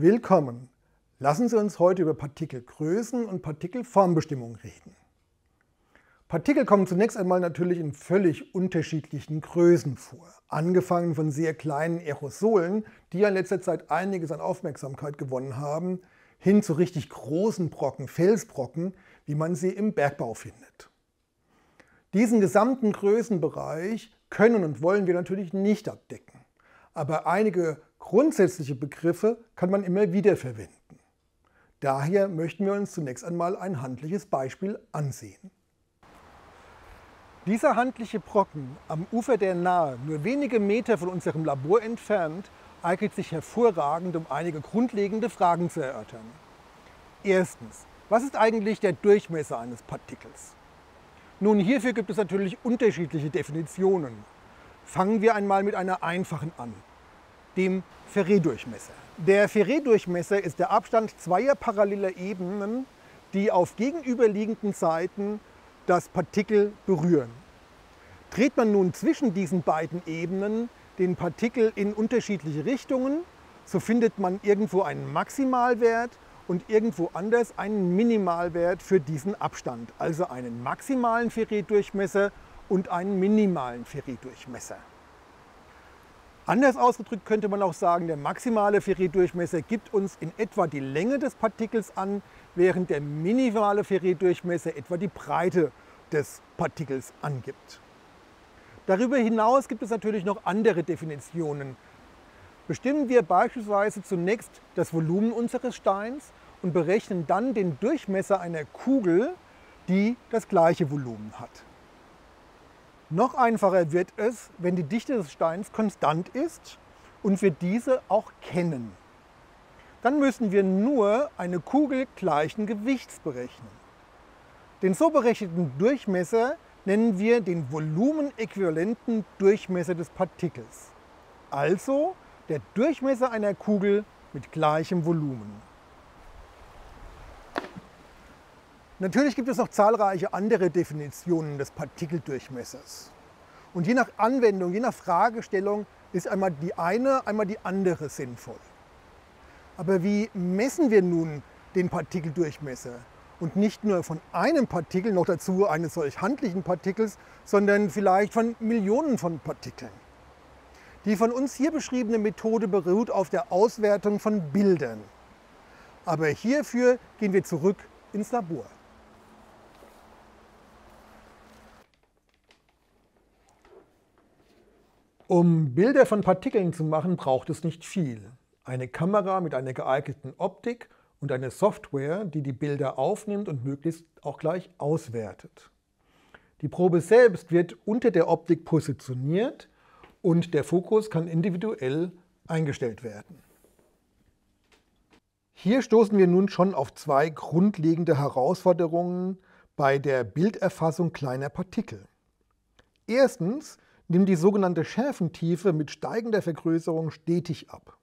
Willkommen! Lassen Sie uns heute über Partikelgrößen und Partikelformbestimmung reden. Partikel kommen zunächst einmal natürlich in völlig unterschiedlichen Größen vor, angefangen von sehr kleinen Aerosolen, die ja in letzter Zeit einiges an Aufmerksamkeit gewonnen haben, hin zu richtig großen Brocken, Felsbrocken, wie man sie im Bergbau findet. Diesen gesamten Größenbereich können und wollen wir natürlich nicht abdecken, aber einige Grundsätzliche Begriffe kann man immer wieder verwenden. Daher möchten wir uns zunächst einmal ein handliches Beispiel ansehen. Dieser handliche Brocken am Ufer der Nahe, nur wenige Meter von unserem Labor entfernt, eignet sich hervorragend, um einige grundlegende Fragen zu erörtern. Erstens, was ist eigentlich der Durchmesser eines Partikels? Nun, hierfür gibt es natürlich unterschiedliche Definitionen. Fangen wir einmal mit einer einfachen an dem Ferré-Durchmesser. Der Ferré-Durchmesser ist der Abstand zweier paralleler Ebenen, die auf gegenüberliegenden Seiten das Partikel berühren. Dreht man nun zwischen diesen beiden Ebenen den Partikel in unterschiedliche Richtungen, so findet man irgendwo einen Maximalwert und irgendwo anders einen Minimalwert für diesen Abstand, also einen maximalen Ferré-Durchmesser und einen minimalen Ferré-Durchmesser. Anders ausgedrückt könnte man auch sagen, der maximale Ferritdurchmesser gibt uns in etwa die Länge des Partikels an, während der minimale Ferritdurchmesser etwa die Breite des Partikels angibt. Darüber hinaus gibt es natürlich noch andere Definitionen. Bestimmen wir beispielsweise zunächst das Volumen unseres Steins und berechnen dann den Durchmesser einer Kugel, die das gleiche Volumen hat. Noch einfacher wird es, wenn die Dichte des Steins konstant ist und wir diese auch kennen. Dann müssen wir nur eine Kugel gleichen Gewichts berechnen. Den so berechneten Durchmesser nennen wir den volumenäquivalenten Durchmesser des Partikels. Also der Durchmesser einer Kugel mit gleichem Volumen. Natürlich gibt es noch zahlreiche andere Definitionen des Partikeldurchmessers. Und je nach Anwendung, je nach Fragestellung ist einmal die eine, einmal die andere sinnvoll. Aber wie messen wir nun den Partikeldurchmesser? Und nicht nur von einem Partikel, noch dazu eines solch handlichen Partikels, sondern vielleicht von Millionen von Partikeln. Die von uns hier beschriebene Methode beruht auf der Auswertung von Bildern. Aber hierfür gehen wir zurück ins Labor. Um Bilder von Partikeln zu machen, braucht es nicht viel. Eine Kamera mit einer geeigneten Optik und eine Software, die die Bilder aufnimmt und möglichst auch gleich auswertet. Die Probe selbst wird unter der Optik positioniert und der Fokus kann individuell eingestellt werden. Hier stoßen wir nun schon auf zwei grundlegende Herausforderungen bei der Bilderfassung kleiner Partikel. Erstens nimmt die sogenannte Schärfentiefe mit steigender Vergrößerung stetig ab.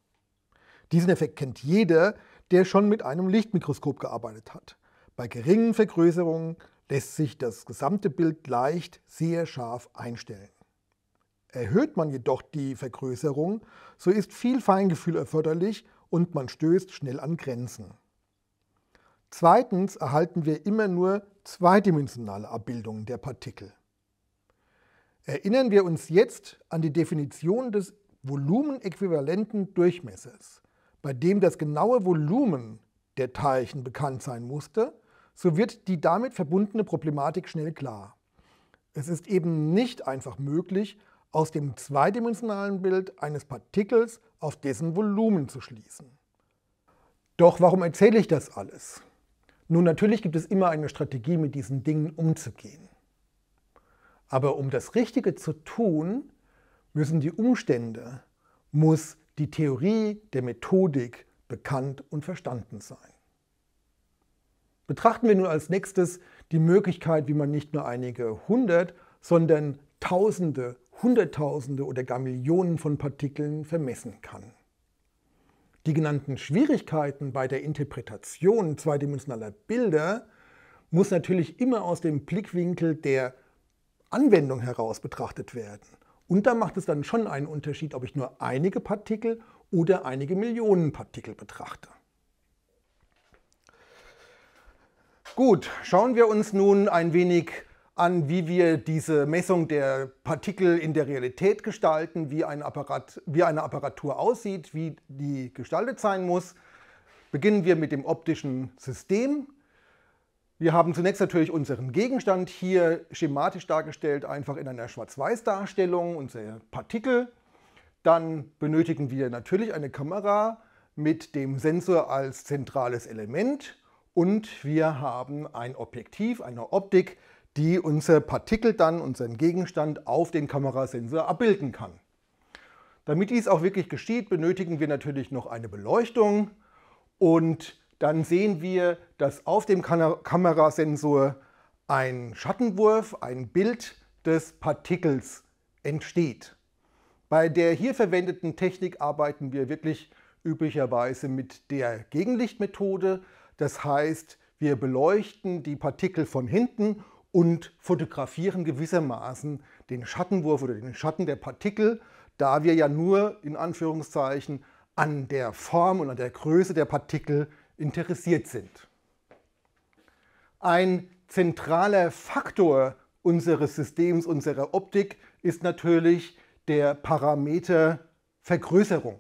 Diesen Effekt kennt jeder, der schon mit einem Lichtmikroskop gearbeitet hat. Bei geringen Vergrößerungen lässt sich das gesamte Bild leicht sehr scharf einstellen. Erhöht man jedoch die Vergrößerung, so ist viel Feingefühl erforderlich und man stößt schnell an Grenzen. Zweitens erhalten wir immer nur zweidimensionale Abbildungen der Partikel. Erinnern wir uns jetzt an die Definition des volumenäquivalenten Durchmessers, bei dem das genaue Volumen der Teilchen bekannt sein musste, so wird die damit verbundene Problematik schnell klar. Es ist eben nicht einfach möglich, aus dem zweidimensionalen Bild eines Partikels auf dessen Volumen zu schließen. Doch warum erzähle ich das alles? Nun, natürlich gibt es immer eine Strategie, mit diesen Dingen umzugehen. Aber um das Richtige zu tun, müssen die Umstände, muss die Theorie der Methodik bekannt und verstanden sein. Betrachten wir nun als nächstes die Möglichkeit, wie man nicht nur einige hundert, sondern tausende, hunderttausende oder gar Millionen von Partikeln vermessen kann. Die genannten Schwierigkeiten bei der Interpretation zweidimensionaler Bilder muss natürlich immer aus dem Blickwinkel der Anwendung heraus betrachtet werden. Und da macht es dann schon einen Unterschied, ob ich nur einige Partikel oder einige Millionen Partikel betrachte. Gut, schauen wir uns nun ein wenig an, wie wir diese Messung der Partikel in der Realität gestalten, wie, ein Apparat, wie eine Apparatur aussieht, wie die gestaltet sein muss. Beginnen wir mit dem optischen System. Wir haben zunächst natürlich unseren Gegenstand hier schematisch dargestellt, einfach in einer Schwarz-Weiß-Darstellung, unsere Partikel. Dann benötigen wir natürlich eine Kamera mit dem Sensor als zentrales Element und wir haben ein Objektiv, eine Optik, die unser Partikel dann, unseren Gegenstand auf den Kamerasensor abbilden kann. Damit dies auch wirklich geschieht, benötigen wir natürlich noch eine Beleuchtung und dann sehen wir, dass auf dem Kamerasensor ein Schattenwurf, ein Bild des Partikels entsteht. Bei der hier verwendeten Technik arbeiten wir wirklich üblicherweise mit der Gegenlichtmethode. Das heißt, wir beleuchten die Partikel von hinten und fotografieren gewissermaßen den Schattenwurf oder den Schatten der Partikel, da wir ja nur in Anführungszeichen an der Form und an der Größe der Partikel interessiert sind. Ein zentraler Faktor unseres Systems, unserer Optik ist natürlich der Parameter Vergrößerung.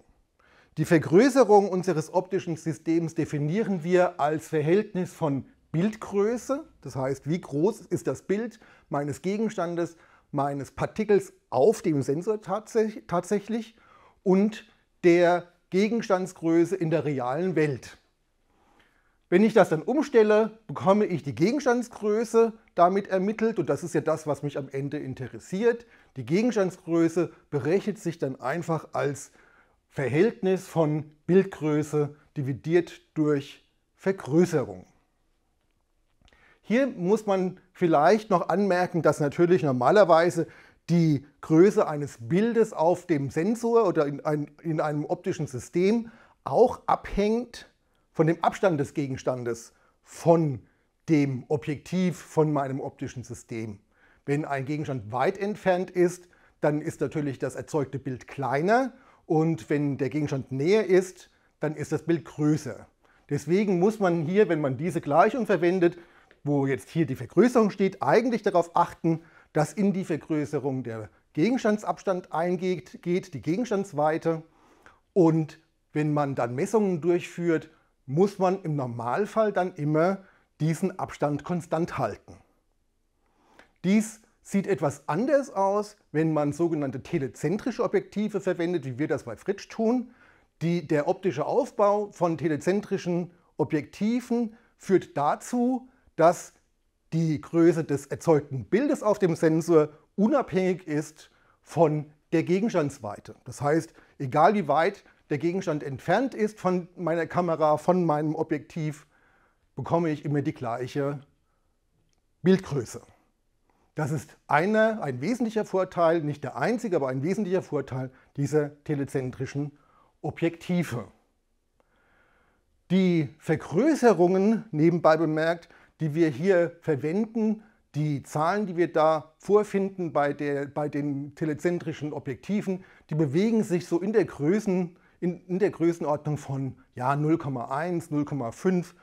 Die Vergrößerung unseres optischen Systems definieren wir als Verhältnis von Bildgröße, das heißt, wie groß ist das Bild meines Gegenstandes, meines Partikels auf dem Sensor tatsächlich und der Gegenstandsgröße in der realen Welt. Wenn ich das dann umstelle, bekomme ich die Gegenstandsgröße damit ermittelt und das ist ja das, was mich am Ende interessiert. Die Gegenstandsgröße berechnet sich dann einfach als Verhältnis von Bildgröße dividiert durch Vergrößerung. Hier muss man vielleicht noch anmerken, dass natürlich normalerweise die Größe eines Bildes auf dem Sensor oder in, ein, in einem optischen System auch abhängt von dem Abstand des Gegenstandes von dem Objektiv, von meinem optischen System. Wenn ein Gegenstand weit entfernt ist, dann ist natürlich das erzeugte Bild kleiner und wenn der Gegenstand näher ist, dann ist das Bild größer. Deswegen muss man hier, wenn man diese Gleichung verwendet, wo jetzt hier die Vergrößerung steht, eigentlich darauf achten, dass in die Vergrößerung der Gegenstandsabstand eingeht, geht die Gegenstandsweite. Und wenn man dann Messungen durchführt, muss man im Normalfall dann immer diesen Abstand konstant halten. Dies sieht etwas anders aus, wenn man sogenannte telezentrische Objektive verwendet, wie wir das bei Fritsch tun. Die, der optische Aufbau von telezentrischen Objektiven führt dazu, dass die Größe des erzeugten Bildes auf dem Sensor unabhängig ist von der Gegenstandsweite. Das heißt, egal wie weit der Gegenstand entfernt ist von meiner Kamera, von meinem Objektiv, bekomme ich immer die gleiche Bildgröße. Das ist einer, ein wesentlicher Vorteil, nicht der einzige, aber ein wesentlicher Vorteil dieser telezentrischen Objektive. Die Vergrößerungen, nebenbei bemerkt, die wir hier verwenden, die Zahlen, die wir da vorfinden bei, der, bei den telezentrischen Objektiven, die bewegen sich so in der Größenordnung in, in der Größenordnung von ja, 0,1, 0,5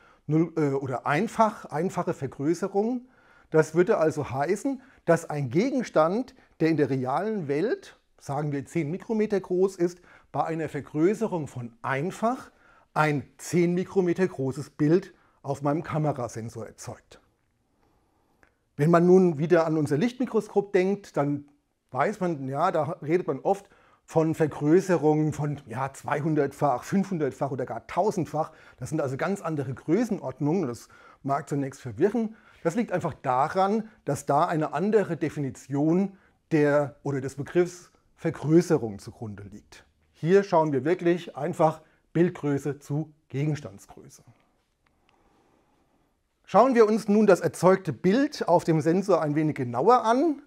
äh, oder einfach, einfache Vergrößerung. Das würde also heißen, dass ein Gegenstand, der in der realen Welt, sagen wir 10 Mikrometer groß ist, bei einer Vergrößerung von einfach ein 10 Mikrometer großes Bild auf meinem Kamerasensor erzeugt. Wenn man nun wieder an unser Lichtmikroskop denkt, dann weiß man, ja, da redet man oft von Vergrößerungen von ja, 200-fach, 500-fach oder gar 1000-fach. Das sind also ganz andere Größenordnungen. Das mag zunächst verwirren. Das liegt einfach daran, dass da eine andere Definition der oder des Begriffs Vergrößerung zugrunde liegt. Hier schauen wir wirklich einfach Bildgröße zu Gegenstandsgröße. Schauen wir uns nun das erzeugte Bild auf dem Sensor ein wenig genauer an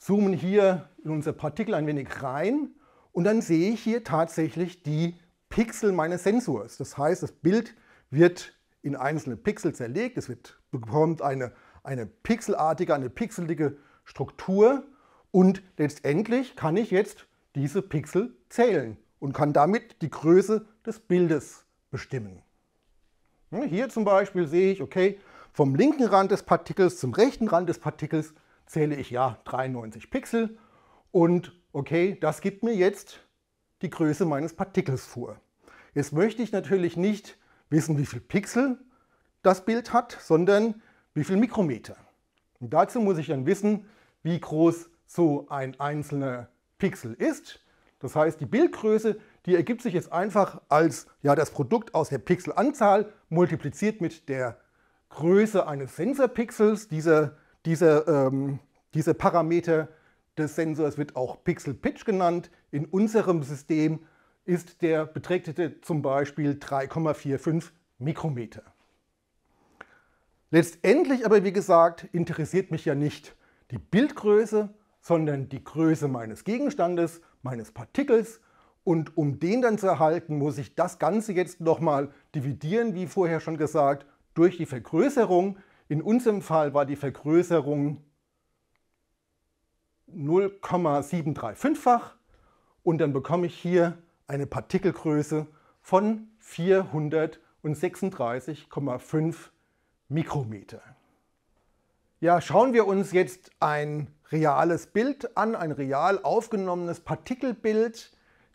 zoomen hier in unser Partikel ein wenig rein und dann sehe ich hier tatsächlich die Pixel meines Sensors. Das heißt, das Bild wird in einzelne Pixel zerlegt, es wird, bekommt eine, eine pixelartige, eine pixelige Struktur und letztendlich kann ich jetzt diese Pixel zählen und kann damit die Größe des Bildes bestimmen. Hier zum Beispiel sehe ich, okay, vom linken Rand des Partikels zum rechten Rand des Partikels zähle ich ja 93 Pixel und okay, das gibt mir jetzt die Größe meines Partikels vor. Jetzt möchte ich natürlich nicht wissen, wie viel Pixel das Bild hat, sondern wie viel Mikrometer. Und dazu muss ich dann wissen, wie groß so ein einzelner Pixel ist. Das heißt, die Bildgröße, die ergibt sich jetzt einfach als ja, das Produkt aus der Pixelanzahl multipliziert mit der Größe eines Sensorpixels. Dieser diese, ähm, diese Parameter des Sensors wird auch Pixel Pitch genannt. In unserem System ist der beträgt zum Beispiel 3,45 Mikrometer. Letztendlich aber, wie gesagt, interessiert mich ja nicht die Bildgröße, sondern die Größe meines Gegenstandes, meines Partikels. Und um den dann zu erhalten, muss ich das Ganze jetzt nochmal dividieren, wie vorher schon gesagt, durch die Vergrößerung, in unserem Fall war die Vergrößerung 0,735-fach und dann bekomme ich hier eine Partikelgröße von 436,5 Mikrometer. Ja, schauen wir uns jetzt ein reales Bild an, ein real aufgenommenes Partikelbild.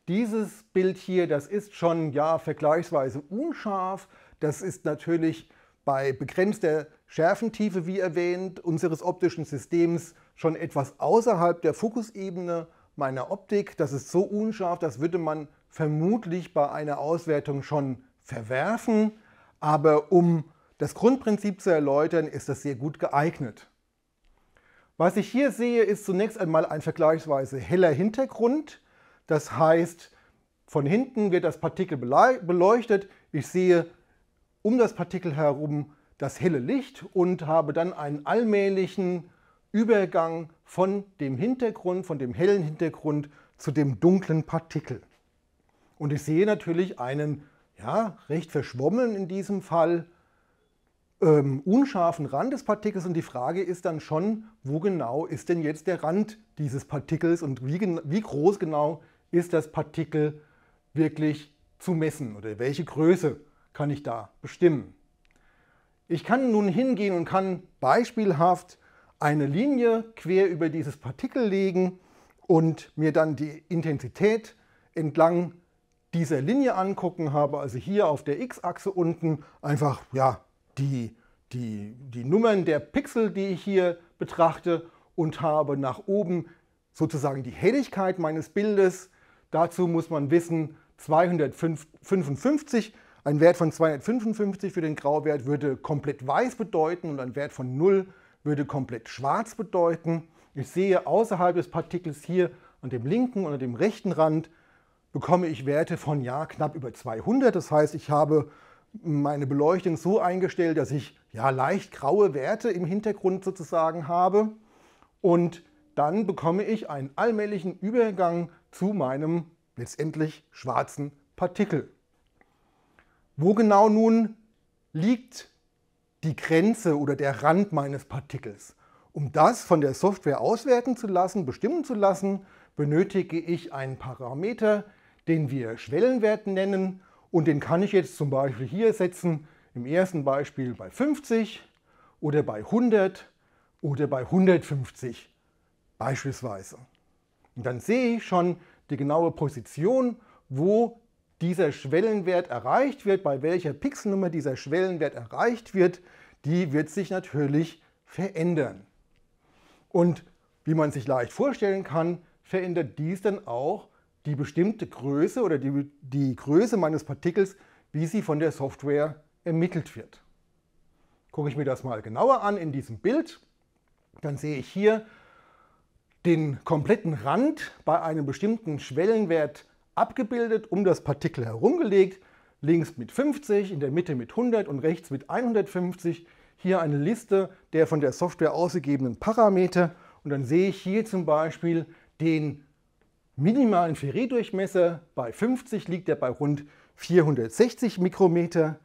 Dieses Bild hier, das ist schon ja vergleichsweise unscharf. Das ist natürlich bei begrenzter Schärfentiefe, wie erwähnt, unseres optischen Systems schon etwas außerhalb der Fokusebene meiner Optik. Das ist so unscharf, das würde man vermutlich bei einer Auswertung schon verwerfen. Aber um das Grundprinzip zu erläutern, ist das sehr gut geeignet. Was ich hier sehe, ist zunächst einmal ein vergleichsweise heller Hintergrund. Das heißt, von hinten wird das Partikel beleuchtet. Ich sehe um das Partikel herum das helle Licht und habe dann einen allmählichen Übergang von dem Hintergrund, von dem hellen Hintergrund zu dem dunklen Partikel. Und ich sehe natürlich einen, ja, recht verschwommenen in diesem Fall, ähm, unscharfen Rand des Partikels und die Frage ist dann schon, wo genau ist denn jetzt der Rand dieses Partikels und wie, wie groß genau ist das Partikel wirklich zu messen oder welche Größe kann ich da bestimmen. Ich kann nun hingehen und kann beispielhaft eine Linie quer über dieses Partikel legen und mir dann die Intensität entlang dieser Linie angucken, habe also hier auf der x-Achse unten einfach ja, die, die, die Nummern der Pixel, die ich hier betrachte und habe nach oben sozusagen die Helligkeit meines Bildes. Dazu muss man wissen, 255 ein Wert von 255 für den Grauwert würde komplett weiß bedeuten und ein Wert von 0 würde komplett schwarz bedeuten. Ich sehe außerhalb des Partikels hier an dem linken oder dem rechten Rand bekomme ich Werte von ja knapp über 200. Das heißt, ich habe meine Beleuchtung so eingestellt, dass ich ja leicht graue Werte im Hintergrund sozusagen habe und dann bekomme ich einen allmählichen Übergang zu meinem letztendlich schwarzen Partikel. Wo genau nun liegt die Grenze oder der Rand meines Partikels? Um das von der Software auswerten zu lassen, bestimmen zu lassen, benötige ich einen Parameter, den wir Schwellenwert nennen und den kann ich jetzt zum Beispiel hier setzen, im ersten Beispiel bei 50 oder bei 100 oder bei 150 beispielsweise. Und dann sehe ich schon die genaue Position, wo dieser Schwellenwert erreicht wird, bei welcher Pixelnummer dieser Schwellenwert erreicht wird, die wird sich natürlich verändern. Und wie man sich leicht vorstellen kann, verändert dies dann auch die bestimmte Größe oder die, die Größe meines Partikels, wie sie von der Software ermittelt wird. Gucke ich mir das mal genauer an in diesem Bild, dann sehe ich hier den kompletten Rand bei einem bestimmten Schwellenwert abgebildet, um das Partikel herumgelegt, links mit 50, in der Mitte mit 100 und rechts mit 150. Hier eine Liste der von der Software ausgegebenen Parameter und dann sehe ich hier zum Beispiel den minimalen ferré Bei 50 liegt er bei rund 460 Mikrometer,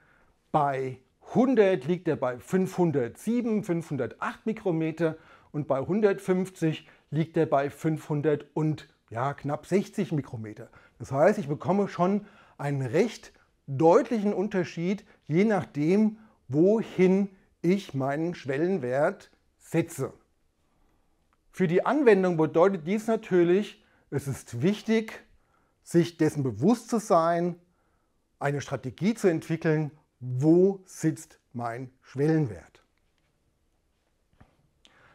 bei 100 liegt er bei 507, 508 Mikrometer und bei 150 liegt er bei 500 und ja, knapp 60 Mikrometer. Das heißt, ich bekomme schon einen recht deutlichen Unterschied, je nachdem, wohin ich meinen Schwellenwert setze. Für die Anwendung bedeutet dies natürlich, es ist wichtig, sich dessen bewusst zu sein, eine Strategie zu entwickeln, wo sitzt mein Schwellenwert.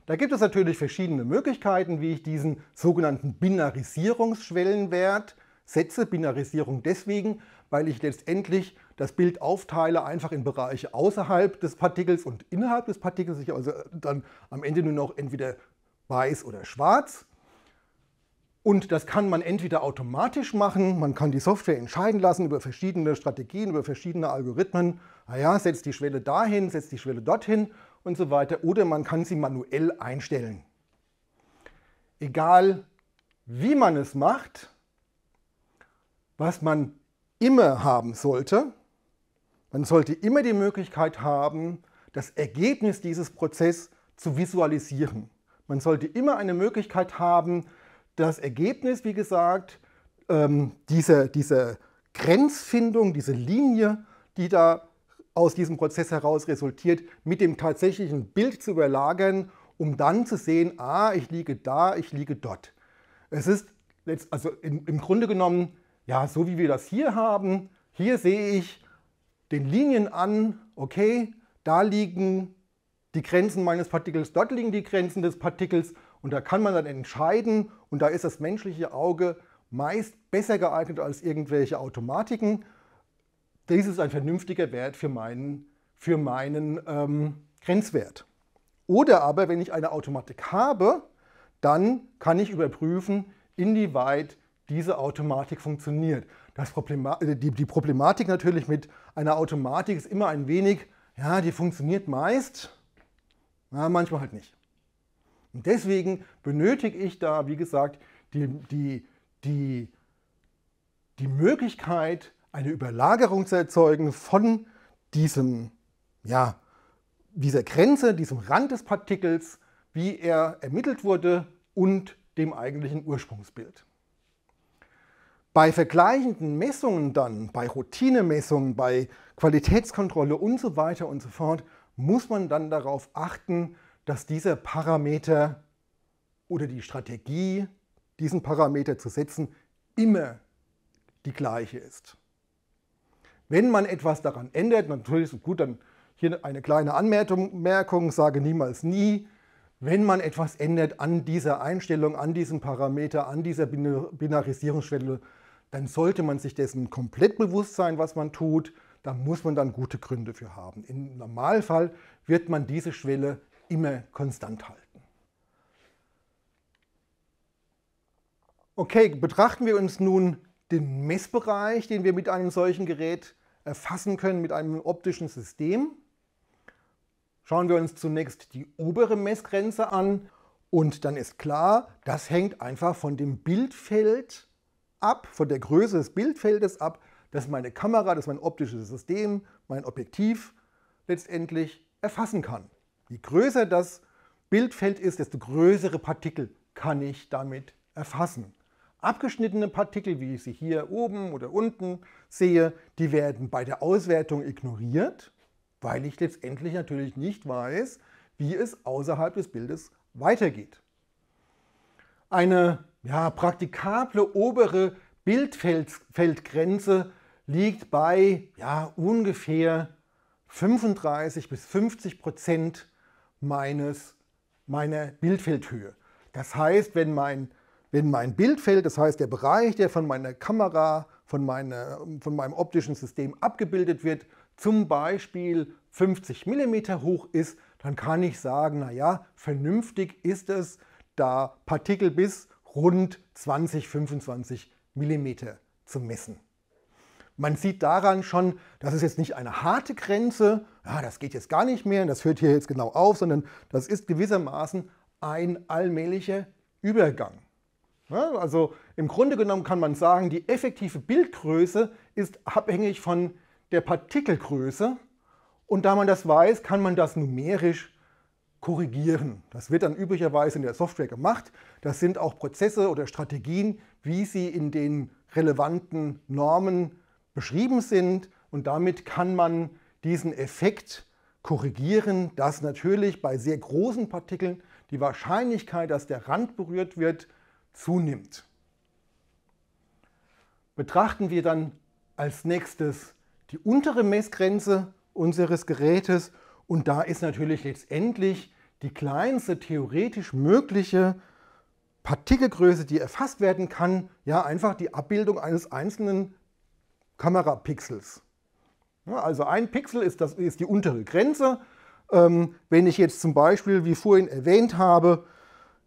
Da gibt es natürlich verschiedene Möglichkeiten, wie ich diesen sogenannten Binarisierungsschwellenwert setze Binarisierung deswegen, weil ich letztendlich das Bild aufteile einfach in Bereiche außerhalb des Partikels und innerhalb des Partikels. Ich also dann am Ende nur noch entweder weiß oder schwarz. Und das kann man entweder automatisch machen, man kann die Software entscheiden lassen über verschiedene Strategien, über verschiedene Algorithmen. Naja, ah setzt die Schwelle dahin, setzt die Schwelle dorthin und so weiter. Oder man kann sie manuell einstellen. Egal wie man es macht, was man immer haben sollte. Man sollte immer die Möglichkeit haben, das Ergebnis dieses Prozesses zu visualisieren. Man sollte immer eine Möglichkeit haben, das Ergebnis, wie gesagt, ähm, diese, diese Grenzfindung, diese Linie, die da aus diesem Prozess heraus resultiert, mit dem tatsächlichen Bild zu überlagern, um dann zu sehen, ah, ich liege da, ich liege dort. Es ist, also im Grunde genommen ja, so wie wir das hier haben, hier sehe ich den Linien an, okay, da liegen die Grenzen meines Partikels, dort liegen die Grenzen des Partikels und da kann man dann entscheiden und da ist das menschliche Auge meist besser geeignet als irgendwelche Automatiken. Dies ist ein vernünftiger Wert für meinen, für meinen ähm, Grenzwert. Oder aber, wenn ich eine Automatik habe, dann kann ich überprüfen, inwieweit diese Automatik funktioniert. Problema äh, die, die, Problematik natürlich mit einer Automatik ist immer ein wenig, ja, die funktioniert meist, ja, manchmal halt nicht. Und deswegen benötige ich da, wie gesagt, die, die, die, die Möglichkeit, eine Überlagerung zu erzeugen von diesem, ja, dieser Grenze, diesem Rand des Partikels, wie er ermittelt wurde und dem eigentlichen Ursprungsbild. Bei vergleichenden Messungen dann, bei Routinemessungen, bei Qualitätskontrolle und so weiter und so fort, muss man dann darauf achten, dass dieser Parameter oder die Strategie, diesen Parameter zu setzen, immer die gleiche ist. Wenn man etwas daran ändert, natürlich ist es gut, dann hier eine kleine Anmerkung, sage niemals nie, wenn man etwas ändert an dieser Einstellung, an diesem Parameter, an dieser Binarisierungsschwelle, dann sollte man sich dessen komplett bewusst sein, was man tut. Da muss man dann gute Gründe für haben. Im Normalfall wird man diese Schwelle immer konstant halten. Okay, betrachten wir uns nun den Messbereich, den wir mit einem solchen Gerät erfassen können, mit einem optischen System. Schauen wir uns zunächst die obere Messgrenze an und dann ist klar, das hängt einfach von dem Bildfeld ab, von der Größe des Bildfeldes ab. dass meine Kamera, dass mein optisches System, mein Objektiv letztendlich erfassen kann. Je größer das Bildfeld ist, desto größere Partikel kann ich damit erfassen. Abgeschnittene Partikel, wie ich sie hier oben oder unten sehe, die werden bei der Auswertung ignoriert, weil ich letztendlich natürlich nicht weiß, wie es außerhalb des Bildes weitergeht. Eine ja, praktikable obere Bildfeldgrenze liegt bei ja, ungefähr 35 bis 50 Prozent meines, meiner Bildfeldhöhe. Das heißt, wenn mein, wenn mein Bildfeld, das heißt der Bereich, der von meiner Kamera, von, meiner, von meinem optischen System abgebildet wird, zum Beispiel 50 mm hoch ist, dann kann ich sagen, naja, vernünftig ist es, da Partikel bis rund 20, 25 mm zu messen. Man sieht daran schon, das ist jetzt nicht eine harte Grenze, ja, das geht jetzt gar nicht mehr, das hört hier jetzt genau auf, sondern das ist gewissermaßen ein allmählicher Übergang. Ja, also im Grunde genommen kann man sagen, die effektive Bildgröße ist abhängig von der Partikelgröße und da man das weiß, kann man das numerisch korrigieren. Das wird dann üblicherweise in der Software gemacht. Das sind auch Prozesse oder Strategien, wie sie in den relevanten Normen beschrieben sind. Und damit kann man diesen Effekt korrigieren, dass natürlich bei sehr großen Partikeln die Wahrscheinlichkeit, dass der Rand berührt wird, zunimmt. Betrachten wir dann als nächstes die untere Messgrenze unseres Gerätes und da ist natürlich letztendlich die kleinste theoretisch mögliche Partikelgröße, die erfasst werden kann, ja einfach die Abbildung eines einzelnen Kamerapixels. also ein Pixel ist, das, ist die untere Grenze. Ähm, wenn ich jetzt zum Beispiel, wie vorhin erwähnt habe,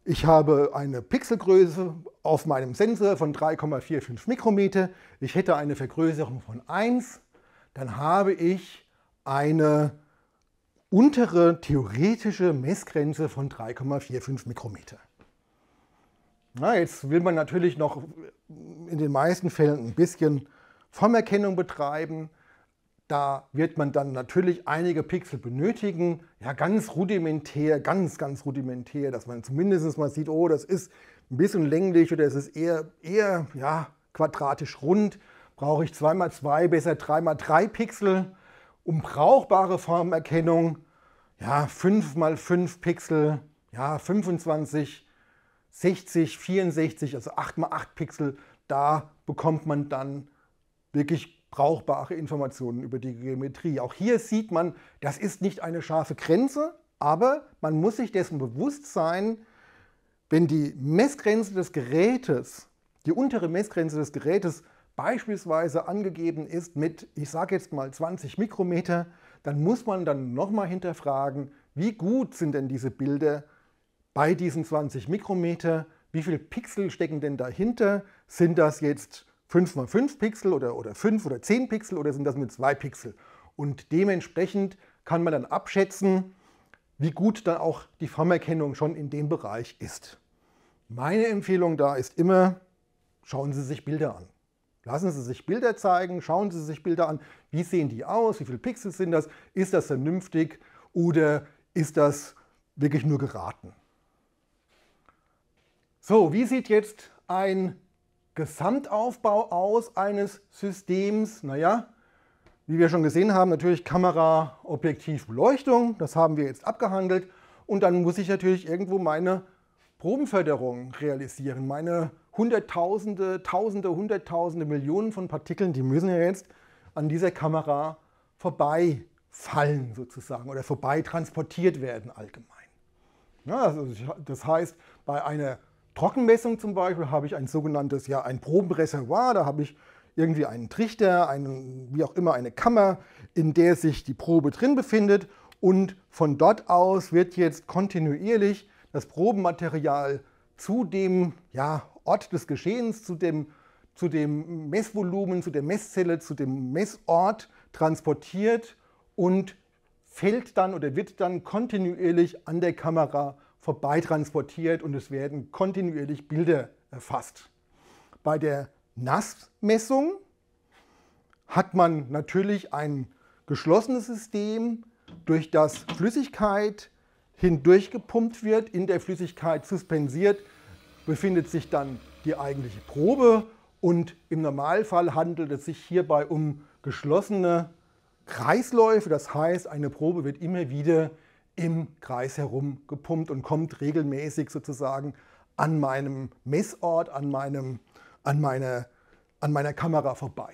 ich habe eine Pixelgröße auf meinem Sensor von 3,45 Mikrometer, ich hätte eine Vergrößerung von 1, dann habe ich eine untere theoretische Messgrenze von 3,45 Mikrometer. Na, jetzt will man natürlich noch in den meisten Fällen ein bisschen Formerkennung betreiben. Da wird man dann natürlich einige Pixel benötigen. Ja, ganz rudimentär, ganz, ganz rudimentär, dass man zumindest mal sieht, oh, das ist ein bisschen länglich oder es ist eher, eher ja, quadratisch rund. Brauche ich 2x2, besser 3x3 Pixel um brauchbare Formerkennung ja, 5 mal 5 Pixel, ja, 25, 60, 64, also 8 mal 8 Pixel, da bekommt man dann wirklich brauchbare Informationen über die Geometrie. Auch hier sieht man, das ist nicht eine scharfe Grenze, aber man muss sich dessen bewusst sein, wenn die Messgrenze des Gerätes, die untere Messgrenze des Gerätes beispielsweise angegeben ist mit, ich sage jetzt mal 20 Mikrometer, dann muss man dann nochmal hinterfragen, wie gut sind denn diese Bilder bei diesen 20 Mikrometer, wie viele Pixel stecken denn dahinter, sind das jetzt 5 mal 5 Pixel oder, oder 5 oder 10 Pixel oder sind das nur 2 Pixel? Und dementsprechend kann man dann abschätzen, wie gut dann auch die Farmerkennung schon in dem Bereich ist. Meine Empfehlung da ist immer, schauen Sie sich Bilder an. Lassen Sie sich Bilder zeigen, schauen Sie sich Bilder an, wie sehen die aus, wie viele Pixel sind das, ist das vernünftig oder ist das wirklich nur geraten? So, wie sieht jetzt ein Gesamtaufbau aus eines Systems? Naja, wie wir schon gesehen haben, natürlich Kamera, Objektiv, Beleuchtung, das haben wir jetzt abgehandelt und dann muss ich natürlich irgendwo meine Probenförderung realisieren, meine Hunderttausende, Tausende, Hunderttausende, Millionen von Partikeln, die müssen ja jetzt an dieser Kamera vorbeifallen sozusagen oder vorbeitransportiert werden allgemein. Ja, also das heißt, bei einer Trockenmessung zum Beispiel habe ich ein sogenanntes, ja, ein Probenreservoir, da habe ich irgendwie einen Trichter, einen, wie auch immer, eine Kammer, in der sich die Probe drin befindet und von dort aus wird jetzt kontinuierlich das Probenmaterial zu dem ja, Ort des Geschehens, zu dem, zu dem Messvolumen, zu der Messzelle, zu dem Messort transportiert und fällt dann oder wird dann kontinuierlich an der Kamera vorbeitransportiert und es werden kontinuierlich Bilder erfasst. Bei der NAS-Messung hat man natürlich ein geschlossenes System, durch das Flüssigkeit hindurchgepumpt wird, in der Flüssigkeit suspensiert befindet sich dann die eigentliche Probe und im Normalfall handelt es sich hierbei um geschlossene Kreisläufe. Das heißt, eine Probe wird immer wieder im Kreis herum gepumpt und kommt regelmäßig sozusagen an meinem Messort, an, meinem, an, meine, an meiner Kamera vorbei.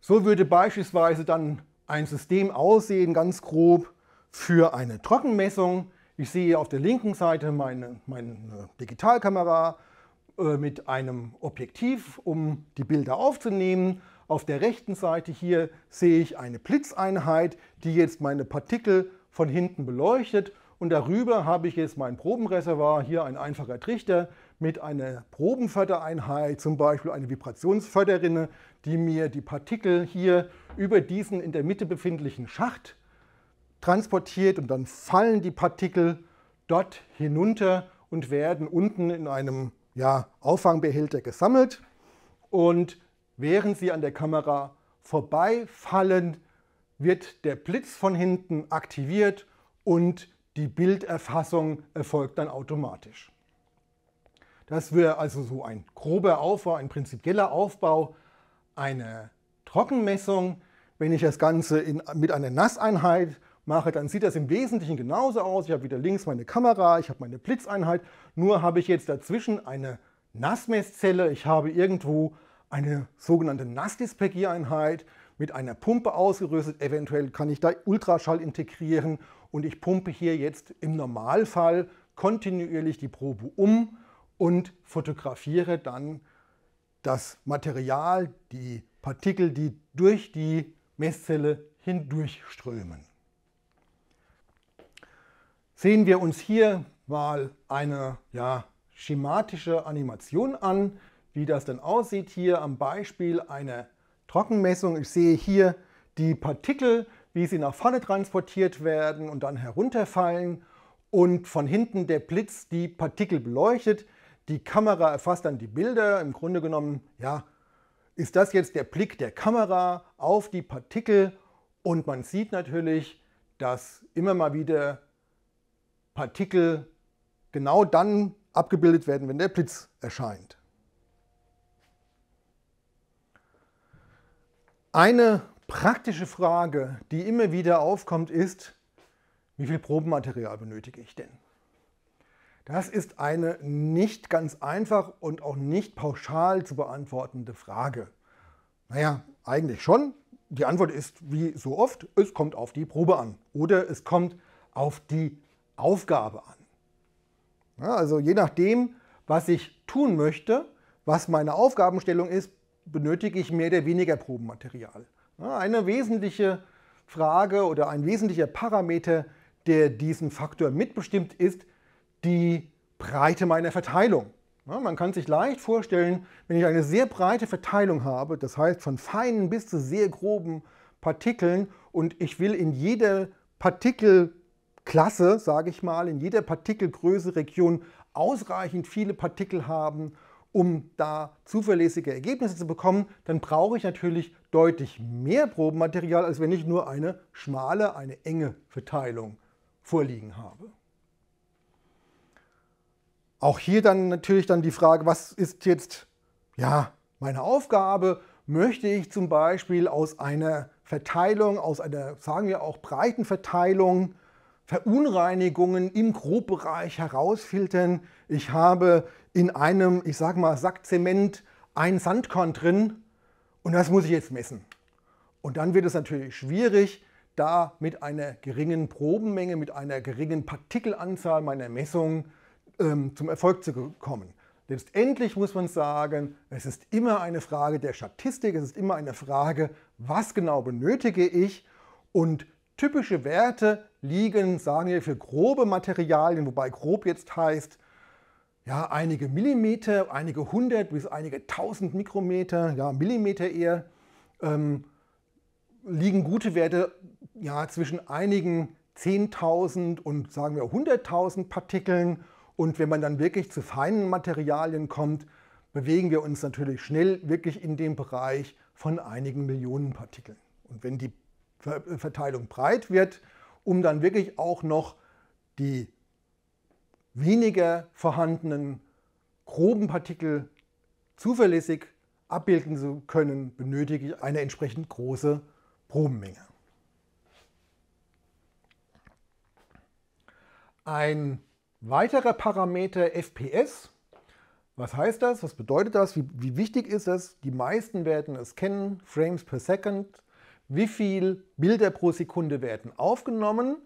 So würde beispielsweise dann ein System aussehen, ganz grob, für eine Trockenmessung. Ich sehe auf der linken Seite meine, meine äh, Digitalkamera äh, mit einem Objektiv, um die Bilder aufzunehmen. Auf der rechten Seite hier sehe ich eine Blitzeinheit, die jetzt meine Partikel von hinten beleuchtet. Und darüber habe ich jetzt mein Probenreservoir, hier ein einfacher Trichter mit einer Probenfördereinheit, zum Beispiel eine Vibrationsförderrinne, die mir die Partikel hier über diesen in der Mitte befindlichen Schacht transportiert und dann fallen die Partikel dort hinunter und werden unten in einem ja, Auffangbehälter gesammelt. Und während sie an der Kamera vorbeifallen, wird der Blitz von hinten aktiviert und die Bilderfassung erfolgt dann automatisch. Das wäre also so ein grober Aufbau, ein prinzipieller Aufbau einer Trockenmessung. Wenn ich das Ganze in, mit einer Nasseinheit mache, dann sieht das im Wesentlichen genauso aus. Ich habe wieder links meine Kamera, ich habe meine Blitzeinheit, nur habe ich jetzt dazwischen eine Nassmesszelle, ich habe irgendwo eine sogenannte Nassdispergiereinheit mit einer Pumpe ausgerüstet, eventuell kann ich da Ultraschall integrieren und ich pumpe hier jetzt im Normalfall kontinuierlich die Probe um und fotografiere dann das Material, die Partikel, die durch die Messzelle hindurchströmen sehen wir uns hier mal eine ja, schematische Animation an, wie das denn aussieht. Hier am Beispiel einer Trockenmessung. Ich sehe hier die Partikel, wie sie nach vorne transportiert werden und dann herunterfallen und von hinten der Blitz die Partikel beleuchtet. Die Kamera erfasst dann die Bilder. Im Grunde genommen, ja, ist das jetzt der Blick der Kamera auf die Partikel und man sieht natürlich, dass immer mal wieder Partikel genau dann abgebildet werden, wenn der Blitz erscheint. Eine praktische Frage, die immer wieder aufkommt, ist, wie viel Probenmaterial benötige ich denn? Das ist eine nicht ganz einfach und auch nicht pauschal zu beantwortende Frage. Naja, eigentlich schon. Die Antwort ist wie so oft, es kommt auf die Probe an oder es kommt auf die Aufgabe an. Ja, also je nachdem, was ich tun möchte, was meine Aufgabenstellung ist, benötige ich mehr oder weniger Probenmaterial. Ja, eine wesentliche Frage oder ein wesentlicher Parameter, der diesen Faktor mitbestimmt, ist die Breite meiner Verteilung. Ja, man kann sich leicht vorstellen, wenn ich eine sehr breite Verteilung habe, das heißt von feinen bis zu sehr groben Partikeln und ich will in jeder Partikel Klasse, sage ich mal, in jeder Partikelgröße Region ausreichend viele Partikel haben, um da zuverlässige Ergebnisse zu bekommen, dann brauche ich natürlich deutlich mehr Probenmaterial, als wenn ich nur eine schmale, eine enge Verteilung vorliegen habe. Auch hier dann natürlich dann die Frage, was ist jetzt ja, meine Aufgabe? Möchte ich zum Beispiel aus einer Verteilung, aus einer, sagen wir auch, breiten Verteilung Verunreinigungen im Grobbereich herausfiltern. Ich habe in einem, ich sage mal, Sack Zement ein Sandkorn drin und das muss ich jetzt messen. Und dann wird es natürlich schwierig, da mit einer geringen Probenmenge, mit einer geringen Partikelanzahl meiner Messung ähm, zum Erfolg zu kommen. Letztendlich muss man sagen, es ist immer eine Frage der Statistik, es ist immer eine Frage, was genau benötige ich und Typische Werte liegen, sagen wir, für grobe Materialien, wobei grob jetzt heißt, ja, einige Millimeter, einige hundert bis einige tausend Mikrometer, ja, Millimeter eher, ähm, liegen gute Werte ja, zwischen einigen 10.000 und sagen wir 100.000 Partikeln. Und wenn man dann wirklich zu feinen Materialien kommt, bewegen wir uns natürlich schnell wirklich in dem Bereich von einigen Millionen Partikeln. Und wenn die Verteilung breit wird, um dann wirklich auch noch die weniger vorhandenen groben Partikel zuverlässig abbilden zu können, benötige ich eine entsprechend große Probenmenge. Ein weiterer Parameter FPS. Was heißt das? Was bedeutet das? Wie, wie wichtig ist das? Die meisten werden es kennen. Frames per Second wie viel Bilder pro Sekunde werden aufgenommen.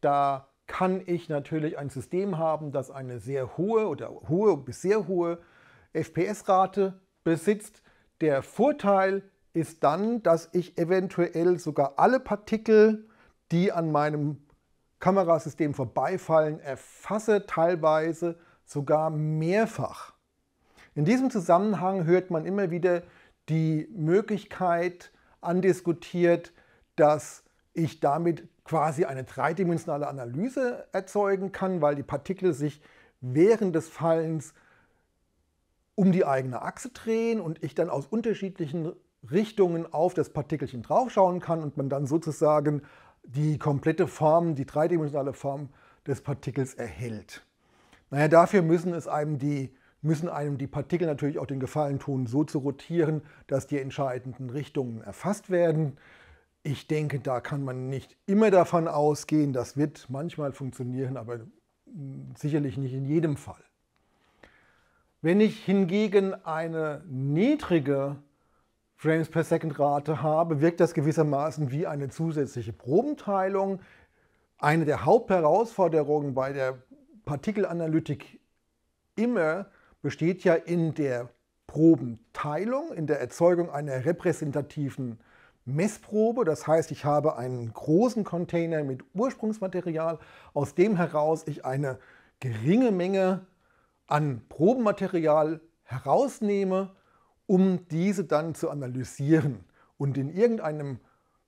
Da kann ich natürlich ein System haben, das eine sehr hohe oder hohe bis sehr hohe FPS-Rate besitzt. Der Vorteil ist dann, dass ich eventuell sogar alle Partikel, die an meinem Kamerasystem vorbeifallen, erfasse, teilweise sogar mehrfach. In diesem Zusammenhang hört man immer wieder die Möglichkeit, andiskutiert, dass ich damit quasi eine dreidimensionale Analyse erzeugen kann, weil die Partikel sich während des Fallens um die eigene Achse drehen und ich dann aus unterschiedlichen Richtungen auf das Partikelchen draufschauen kann und man dann sozusagen die komplette Form, die dreidimensionale Form des Partikels erhält. Naja, dafür müssen es einem die müssen einem die Partikel natürlich auch den Gefallen tun, so zu rotieren, dass die entscheidenden Richtungen erfasst werden. Ich denke, da kann man nicht immer davon ausgehen. Das wird manchmal funktionieren, aber hm, sicherlich nicht in jedem Fall. Wenn ich hingegen eine niedrige Frames per Second Rate habe, wirkt das gewissermaßen wie eine zusätzliche Probenteilung. Eine der Hauptherausforderungen bei der Partikelanalytik immer besteht ja in der Probenteilung, in der Erzeugung einer repräsentativen Messprobe. Das heißt, ich habe einen großen Container mit Ursprungsmaterial, aus dem heraus ich eine geringe Menge an Probenmaterial herausnehme, um diese dann zu analysieren. Und in irgendeinem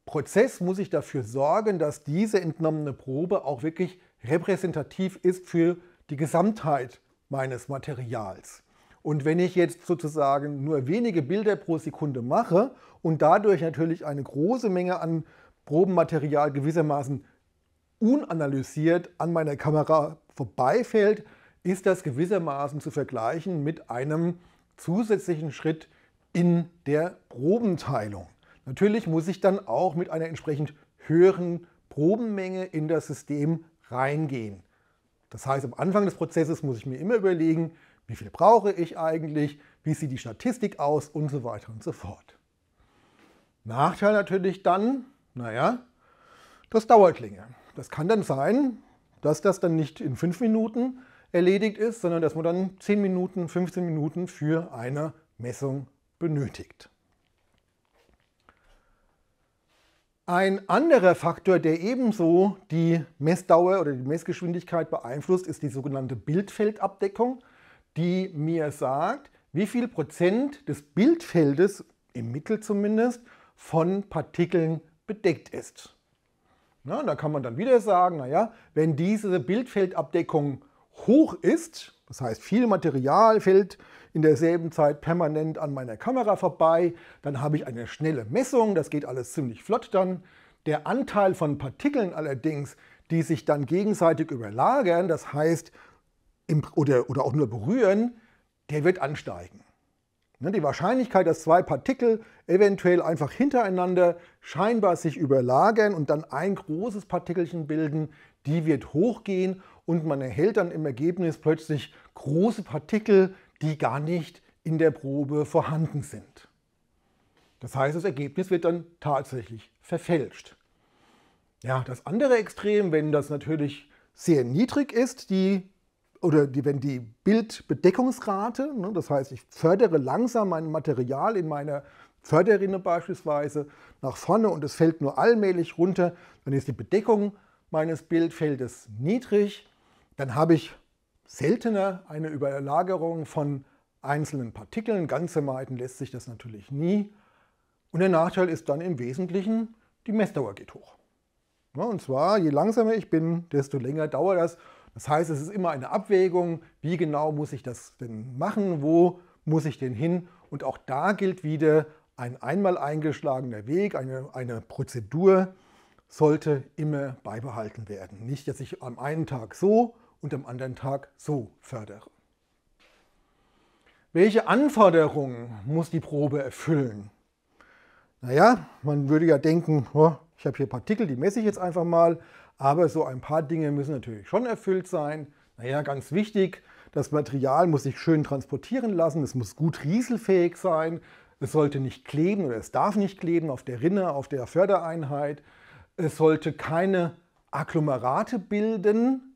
Prozess muss ich dafür sorgen, dass diese entnommene Probe auch wirklich repräsentativ ist für die Gesamtheit meines Materials. Und wenn ich jetzt sozusagen nur wenige Bilder pro Sekunde mache und dadurch natürlich eine große Menge an Probenmaterial gewissermaßen unanalysiert an meiner Kamera vorbeifällt, ist das gewissermaßen zu vergleichen mit einem zusätzlichen Schritt in der Probenteilung. Natürlich muss ich dann auch mit einer entsprechend höheren Probenmenge in das System reingehen. Das heißt, am Anfang des Prozesses muss ich mir immer überlegen, wie viel brauche ich eigentlich, wie sieht die Statistik aus und so weiter und so fort. Nachteil natürlich dann, naja, das dauert länger. Das kann dann sein, dass das dann nicht in fünf Minuten erledigt ist, sondern dass man dann zehn Minuten, 15 Minuten für eine Messung benötigt. Ein anderer Faktor, der ebenso die Messdauer oder die Messgeschwindigkeit beeinflusst, ist die sogenannte Bildfeldabdeckung, die mir sagt, wie viel Prozent des Bildfeldes, im Mittel zumindest, von Partikeln bedeckt ist. Na, da kann man dann wieder sagen, naja, wenn diese Bildfeldabdeckung hoch ist, das heißt, viel Material fällt in derselben Zeit permanent an meiner Kamera vorbei. Dann habe ich eine schnelle Messung, das geht alles ziemlich flott dann. Der Anteil von Partikeln allerdings, die sich dann gegenseitig überlagern, das heißt, im, oder, oder auch nur berühren, der wird ansteigen. Ne, die Wahrscheinlichkeit, dass zwei Partikel eventuell einfach hintereinander scheinbar sich überlagern und dann ein großes Partikelchen bilden, die wird hochgehen und man erhält dann im Ergebnis plötzlich große Partikel, die gar nicht in der Probe vorhanden sind. Das heißt, das Ergebnis wird dann tatsächlich verfälscht. Ja, das andere Extrem, wenn das natürlich sehr niedrig ist, die oder die, wenn die Bildbedeckungsrate, ne, das heißt, ich fördere langsam mein Material in meiner Förderrinne beispielsweise nach vorne und es fällt nur allmählich runter, dann ist die Bedeckung meines Bildfeldes niedrig dann habe ich seltener eine Überlagerung von einzelnen Partikeln. Ganz vermeiden lässt sich das natürlich nie. Und der Nachteil ist dann im Wesentlichen, die Messdauer geht hoch. Und zwar, je langsamer ich bin, desto länger dauert das. Das heißt, es ist immer eine Abwägung, wie genau muss ich das denn machen, wo muss ich denn hin. Und auch da gilt wieder, ein einmal eingeschlagener Weg, eine, eine Prozedur sollte immer beibehalten werden. Nicht, dass ich am einen Tag so und am anderen Tag so fördere. Welche Anforderungen muss die Probe erfüllen? Naja, man würde ja denken, oh, ich habe hier Partikel, die messe ich jetzt einfach mal, aber so ein paar Dinge müssen natürlich schon erfüllt sein. Naja, ganz wichtig, das Material muss sich schön transportieren lassen, es muss gut rieselfähig sein, es sollte nicht kleben oder es darf nicht kleben auf der Rinne, auf der Fördereinheit, es sollte keine Agglomerate bilden,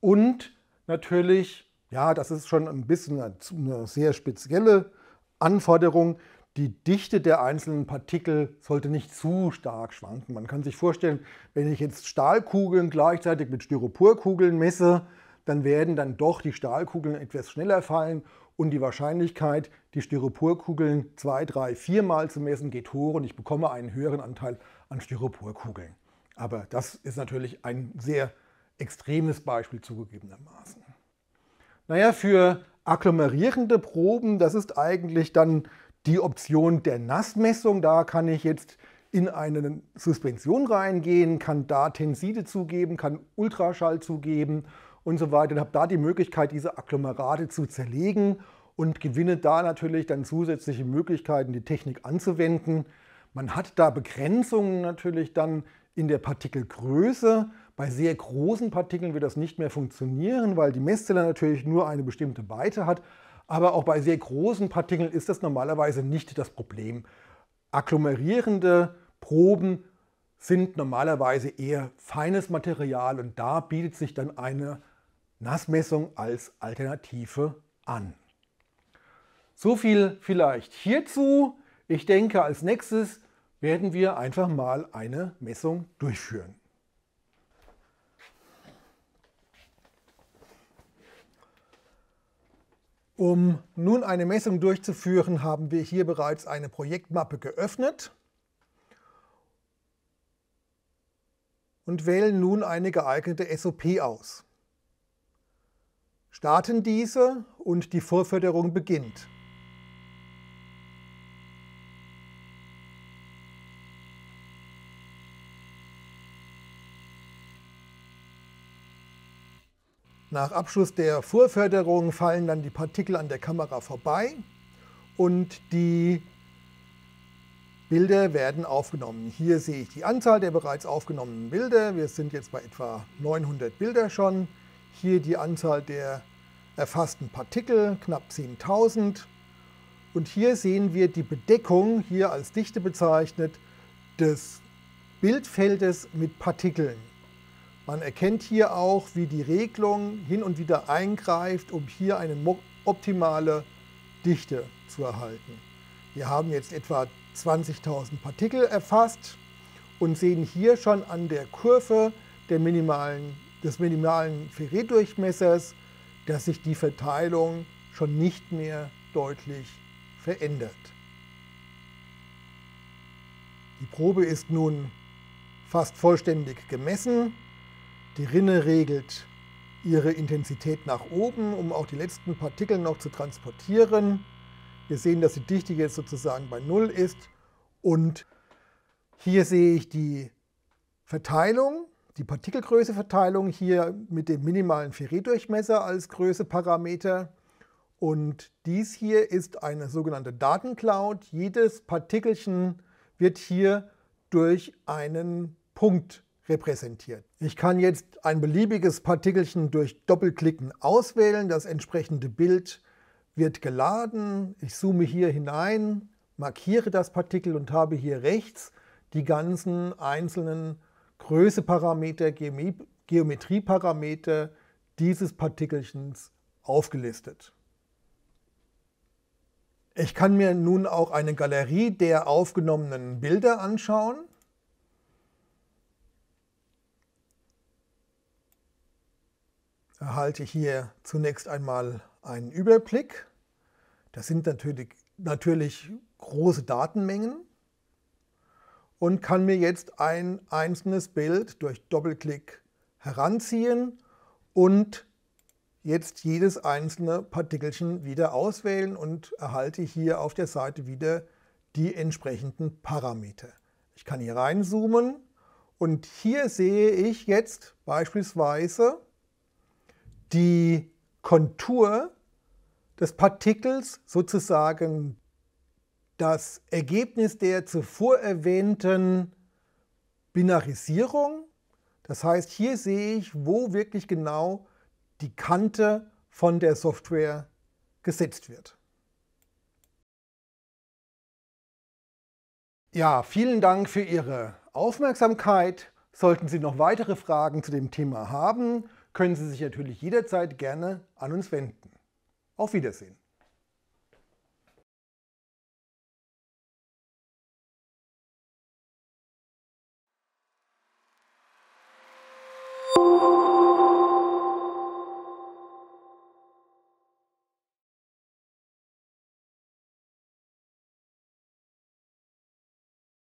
und natürlich, ja, das ist schon ein bisschen eine sehr spezielle Anforderung, die Dichte der einzelnen Partikel sollte nicht zu stark schwanken. Man kann sich vorstellen, wenn ich jetzt Stahlkugeln gleichzeitig mit Styroporkugeln messe, dann werden dann doch die Stahlkugeln etwas schneller fallen und die Wahrscheinlichkeit, die Styroporkugeln zwei, drei, viermal zu messen, geht hoch und ich bekomme einen höheren Anteil an Styroporkugeln. Aber das ist natürlich ein sehr extremes Beispiel zugegebenermaßen. Naja, für agglomerierende Proben, das ist eigentlich dann die Option der Nassmessung. Da kann ich jetzt in eine Suspension reingehen, kann da Tenside zugeben, kann Ultraschall zugeben und so weiter und habe da die Möglichkeit, diese Agglomerate zu zerlegen und gewinne da natürlich dann zusätzliche Möglichkeiten, die Technik anzuwenden. Man hat da Begrenzungen natürlich dann in der Partikelgröße, bei sehr großen Partikeln wird das nicht mehr funktionieren, weil die Messzelle natürlich nur eine bestimmte Weite hat. Aber auch bei sehr großen Partikeln ist das normalerweise nicht das Problem. Agglomerierende Proben sind normalerweise eher feines Material und da bietet sich dann eine Nassmessung als Alternative an. So viel vielleicht hierzu. Ich denke, als nächstes werden wir einfach mal eine Messung durchführen. Um nun eine Messung durchzuführen, haben wir hier bereits eine Projektmappe geöffnet und wählen nun eine geeignete SOP aus. Starten diese und die Vorförderung beginnt. Nach Abschluss der Vorförderung fallen dann die Partikel an der Kamera vorbei und die Bilder werden aufgenommen. Hier sehe ich die Anzahl der bereits aufgenommenen Bilder. Wir sind jetzt bei etwa 900 Bilder schon. Hier die Anzahl der erfassten Partikel, knapp 10.000. Und hier sehen wir die Bedeckung, hier als Dichte bezeichnet, des Bildfeldes mit Partikeln. Man erkennt hier auch, wie die Regelung hin und wieder eingreift, um hier eine optimale Dichte zu erhalten. Wir haben jetzt etwa 20.000 Partikel erfasst und sehen hier schon an der Kurve der minimalen, des minimalen Ferretdurchmessers, dass sich die Verteilung schon nicht mehr deutlich verändert. Die Probe ist nun fast vollständig gemessen. Die Rinne regelt ihre Intensität nach oben, um auch die letzten Partikel noch zu transportieren. Wir sehen, dass die Dichte jetzt sozusagen bei Null ist und hier sehe ich die Verteilung, die Partikelgrößeverteilung hier mit dem minimalen Ferré-Durchmesser als Größeparameter. Und dies hier ist eine sogenannte Datencloud. Jedes Partikelchen wird hier durch einen Punkt repräsentiert. Ich kann jetzt ein beliebiges Partikelchen durch Doppelklicken auswählen. Das entsprechende Bild wird geladen. Ich zoome hier hinein, markiere das Partikel und habe hier rechts die ganzen einzelnen Größeparameter, Geometrieparameter dieses Partikelchens aufgelistet. Ich kann mir nun auch eine Galerie der aufgenommenen Bilder anschauen. erhalte hier zunächst einmal einen Überblick. Das sind natürlich, natürlich große Datenmengen und kann mir jetzt ein einzelnes Bild durch Doppelklick heranziehen und jetzt jedes einzelne Partikelchen wieder auswählen und erhalte hier auf der Seite wieder die entsprechenden Parameter. Ich kann hier reinzoomen und hier sehe ich jetzt beispielsweise die Kontur des Partikels sozusagen das Ergebnis der zuvor erwähnten Binarisierung. Das heißt, hier sehe ich, wo wirklich genau die Kante von der Software gesetzt wird. Ja, vielen Dank für Ihre Aufmerksamkeit. Sollten Sie noch weitere Fragen zu dem Thema haben, können Sie sich natürlich jederzeit gerne an uns wenden. Auf Wiedersehen.